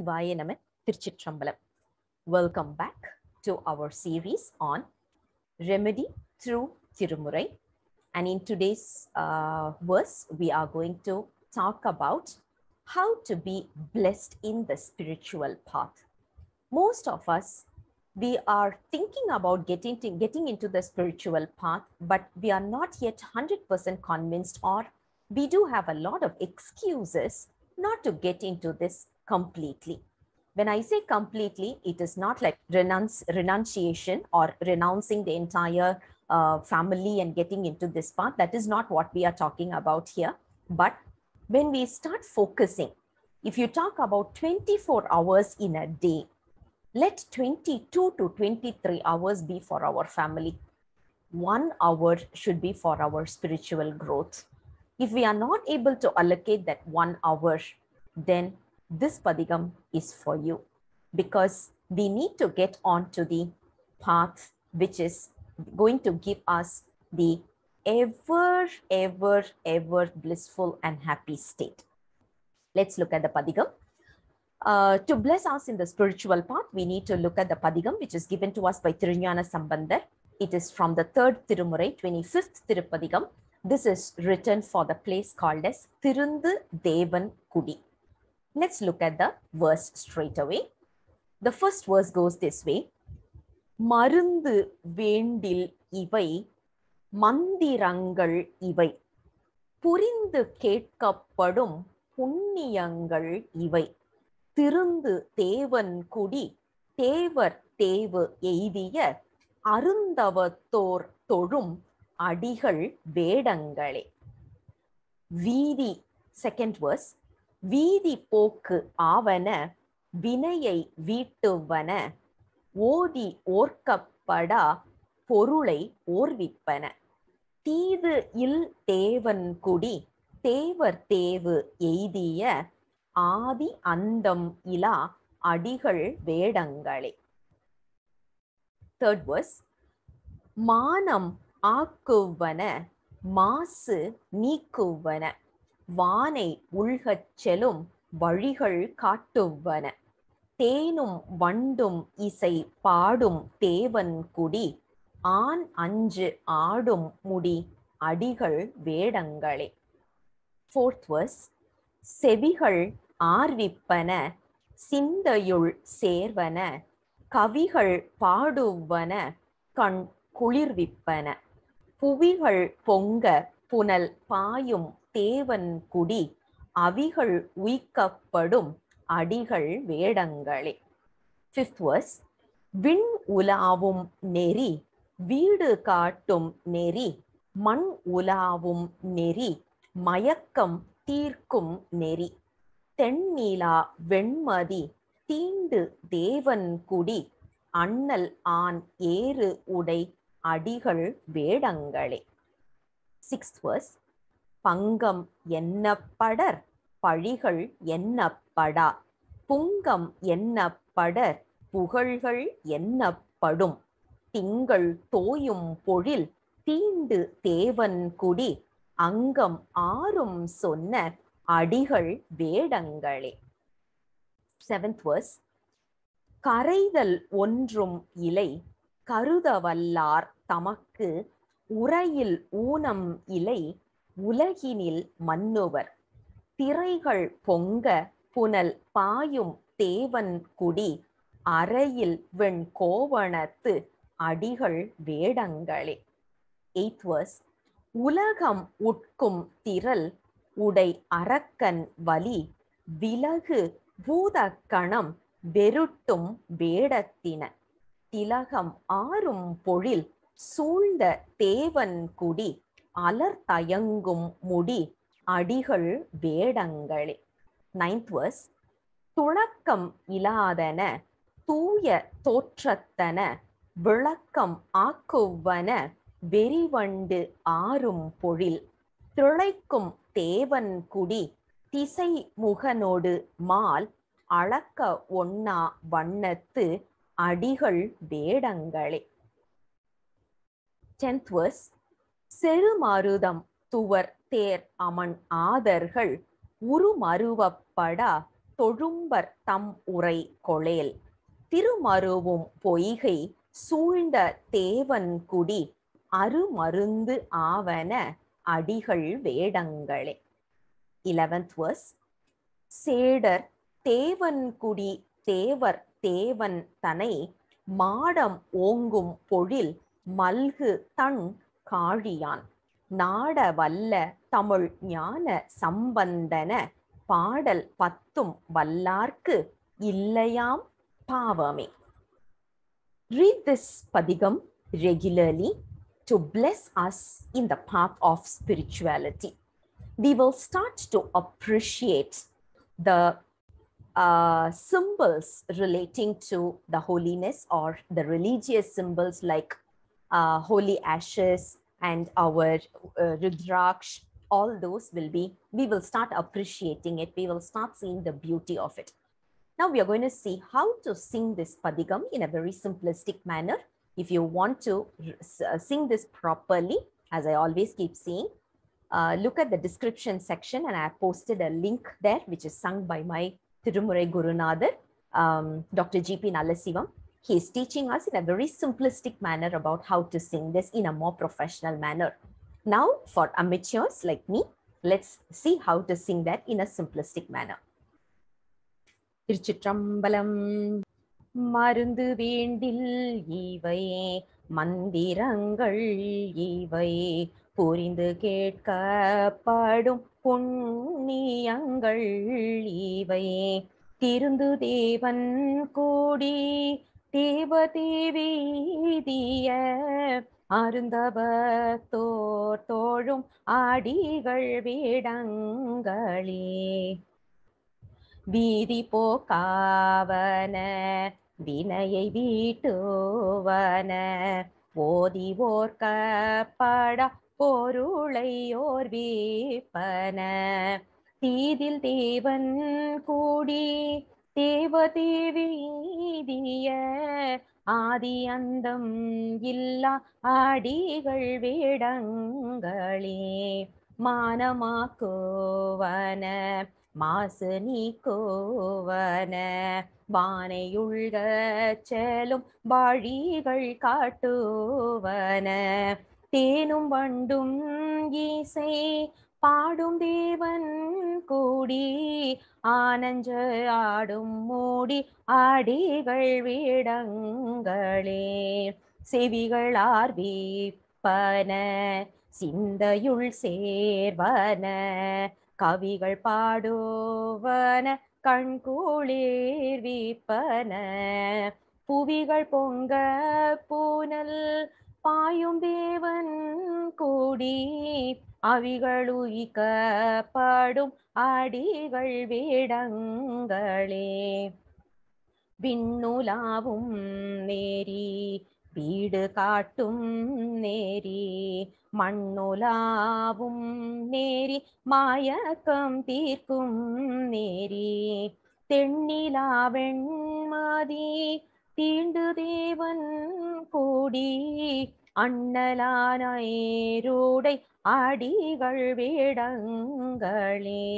Welcome back to our series on remedy through Tirumurai. And in today's uh, verse, we are going to talk about how to be blessed in the spiritual path. Most of us, we are thinking about getting, getting into the spiritual path, but we are not yet 100% convinced, or we do have a lot of excuses not to get into this completely. When I say completely, it is not like renounce, renunciation or renouncing the entire uh, family and getting into this path. That is not what we are talking about here. But when we start focusing, if you talk about 24 hours in a day, let 22 to 23 hours be for our family. One hour should be for our spiritual growth. If we are not able to allocate that one hour, then this Padigam is for you because we need to get on to the path which is going to give us the ever, ever, ever blissful and happy state. Let's look at the Padigam. Uh, to bless us in the spiritual path, we need to look at the Padigam, which is given to us by Tirunyana Sambandar. It is from the third Tirumurai, 25th Tirupadigam. This is written for the place called as Tirundu Devan Kudi. Let's look at the verse straight away. The first verse goes this way. மருந்து வேண்டில் இவை மந்திரங்கள் இவை புரிந்து கேட்கப்படும் புண்ணியங்கள் இவை திருந்து தேவன் குடி தேவர் தேவு எய்திய அருந்தவத்தோர் தொழும் அடிகள் வேடங்களே வீதி செகண்ட் வர்ஸ் வீதி போக்கு ஆவன வினையை வீட்டுவன ஓதி ஓர்க்கப்படா பொருளை ஓர்விப்பன தீது இல் தேவன்குடி தேவர் தேவு எய்திய ஆதி அந்தம் இலா அடிகள் வேடங்களே தேர்ட் வர்ஸ் மானம் ஆக்குவன மாசு நீக்குவன வானை உள்கச் செலும் வழிகள் காட்டுவன தேனும் வண்டும் இசை பாடும் தேவன் குடி ஆண் அஞ்சு ஆடும் முடி அடிகள் வேடங்களே ஃபோர்த் வர்ஸ் செவிகள் ஆர்விப்பன சிந்தையுள் சேர்வன கவிகள் பாடுவன கண் குளிர்விப்பன புவிகள் பொங்க புனல் பாயும் தேவன் குடி அவிகள் உயிக்கப்படும் அடிகள் வேடங்களே ஃபிஃப்த் வர்ஸ் விண் உலாவும் நெறி வீடு காட்டும் நெறி மண் உலாவும் நெறி மயக்கம் தீர்க்கும் நெறி தென்னிலா வெண்மதி தீண்டு தேவன் குடி அண்ணல் ஆண் ஏறு உடை அடிகள் வேடங்களே சிக்ஸ்த் வர்ஸ் பங்கம் என்னப்படர் பழிகள் என்னப்படா புங்கம் என்னப்படர் புகழ்கள் என்னப்படும் திங்கள் தோயும் பொழில் தீண்டு தேவன் குடி அங்கம் ஆறும் சொன்ன அடிகள் வேடங்களே செவன்த் வர்ஸ் கரைதல் ஒன்றும் இலை கருதவல்லார் தமக்கு உரையில் ஊனம் இலை உலகினில் மன்னுவர் திரைகள் பொங்க புனல் பாயும் தேவன் குடி அறையில் வெண் கோவணத்து அடிகள் வேடங்களே எயித் வர்ஸ் உலகம் உட்கும் திரள் உடை அரக்கன் வலி விலகு பூதக்கணம் வெருட்டும் வேடத்தின திலகம் ஆறும் பொழில் சூழ்ந்த தேவன் குடி அலர் தயங்கும் முடி அடிகள் வேடங்களே நைன்த் வர்ஸ் துணக்கம் இலாதன தூய தோற்றத்தன விளக்கம் ஆக்குவன வெறிவண்டு ஆறும் பொழில் திளைக்கும் தேவன் குடி திசை முகனோடு மால் அளக்க ஒன்னா வண்ணத்து அடிகள் வேடங்களே டென்த் வர்ஸ் செருமருதம் துவர் தேர் அமன் ஆதர்கள் உருமருவப்பட தொழும்பர் தம் உரை கொளேல் திருமருவும் பொய்கை சூழ்ந்த தேவன்குடி அருமருந்து ஆவன அடிகள் வேடங்களே இலவன்த் வர்ஸ் சேடர் தேவன்குடி தேவர் தேவன் தனை மாடம் ஓங்கும் பொழில் மல்கு தன் காழியான் நாட வல்ல தமிழ் ஞான சம்பந்தன பாடல் பத்தும் வல்லார்க்கு Read this padigam regularly to bless us in the path of spirituality. We will start to appreciate the uh, symbols relating to the holiness or the religious symbols like uh, holy ashes and our uh, Rudraksh, all those will be, we will start appreciating it. We will start seeing the beauty of it. Now we are going to see how to sing this Padigam in a very simplistic manner. If you want to uh, sing this properly, as I always keep saying, uh, look at the description section and I have posted a link there, which is sung by my Tirumurai Gurunadar, um, Dr. G.P. Nalasivam he's teaching us in a very simplistic manner about how to sing this in a more professional manner. Now, for amateurs like me, let's see how to sing that in a simplistic manner. Tirchitrambalam, marundu வேண்டில் இவை மந்திரங்கள் இவை purindu கேட்கப்படும் புண்ணியங்கள் இவை திருந்து தேவன் கூடி தீவதீவீதிய Thor தோழும் ஆடிகள் வீடங்களே வீதி போக்காவன வினையை வீட்டுவன ஓதி ஓர்க்கப்பட பொருளையோர் வீப்பன தீதில் தேவன் கூடி தேவதேவிய ஆதி அந்தம் இல்லா அடிகள் வேடங்களே மானமாக்கோவன மாசு நீக்குவன வானையுள்க செலும் வாழிகள் காட்டுவன தேனும் வண்டும் ஈசை பாடும் தேவன் கூடி ஆனஞ்சு ஆடும் மூடி ஆடிகள் வீடங்களே செவிகள் ஆர்வீப்பன சிந்தையுள் சேர்வன கவிகள் பாடுவன கண்கூளிர் வீப்பன புவிகள் பொங்க பூனல் பாயும் தேவன் கூடி அவிகளுயிக்க பாடும் அடிகள் வேடங்களே விண்ணுலாவும் நேரி வீடு காட்டும் நேரி மண்ணுலாவும் நேரி மாயக்கம் தீர்க்கும் நேரி தென்னிலா வெண்மதி தீண்டு தேவன் கூடி அண்ணலானூடை அடிகள் வீடங்களே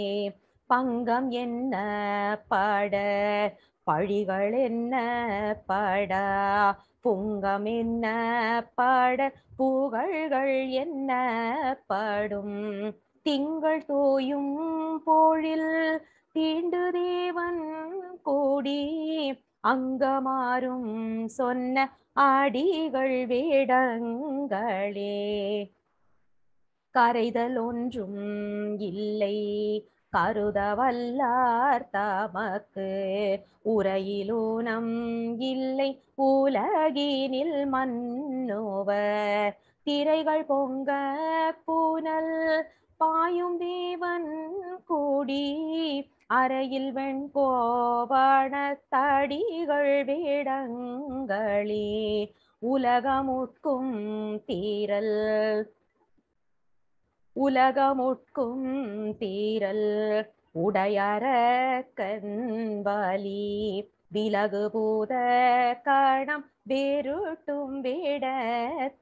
பங்கம் என்ன பட பழிகள் என்ன பட புங்கம் என்ன பட பூகழ்கள் என்ன படும் திங்கள் தோயும் போழில் தீண்டு தேவன் கோடி அங்கமாறும் சொன்ன ஆடிகள் வேடங்களே கரைதல் ஒன்றும் இல்லை கருதவல்லார் தமக்கு உரையிலூனம் இல்லை உலகினில் மன்னோவர் திரைகள் பொங்க பூனல் பாயும் தேவன் கூடி அறையில் வெண்கோவணத்தடிகள் வேடங்களே உலகமுட்கும் தீரல் உலகமுட்கும் தீரல் உடையற கண்பலி விலகு பூத கணம் வேருட்டும் வேட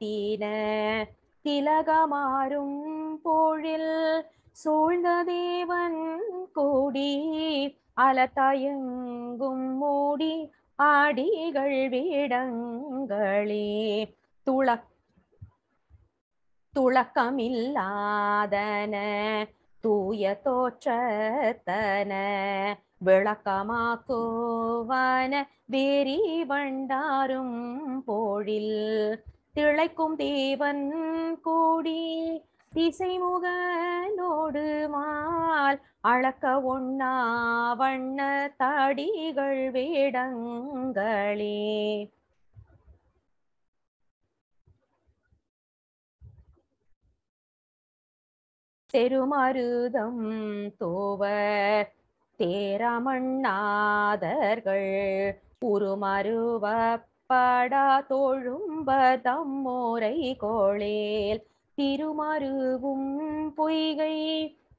தீன திலகமாறும் போழில் சூழ்ந்த தேவன் கூடி அலத்தயங்கும் மூடி ஆடிகள் வேடங்களே துள துளக்கமில்லாதன தூய தோற்றத்தன விளக்கமாக்குவன வேறி வண்டாரும் போழில் திளைக்கும் தேவன் கோடி திசைமுகனோடு மால் அளக்க ஒண்ணா வண்ண தடிகள் வேடங்களே செருமருதம் தோவ தேரமண்ணாதர்கள் உருமருவ பாடா தோழும்ப மோரை கோளேல் திருமருவும் பொய்கை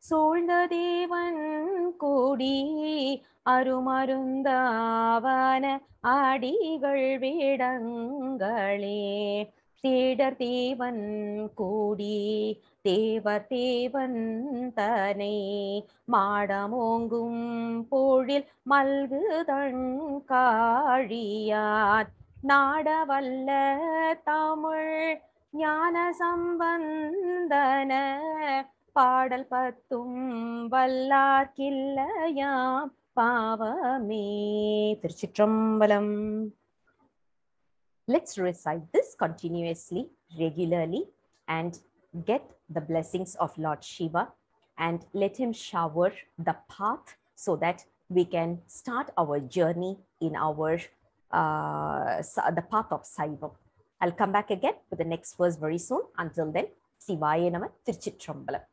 சூழ்ந்த தேவன் கூடி அருமருந்தாவன அடிகள் வேடங்களே தேடர் தேவன் கூடி தேவ தேவன் தனே மாடமோங்கும் போழில் மல்கு தன் காழியாத் நாடவல்ல தமிழ் ஞான சம்பந்தன பாடல் பத்தும் வல்லார்க்கில்லையாம் பாவமே திருச்சிற்றம்பலம் Let's recite this continuously, regularly, and get the blessings of Lord Shiva and let Him shower the path so that we can start our journey in our uh, the path of Saivam. I'll come back again with the next verse very soon. Until then, சிவாய நம திருச்சிற்றம்பலம்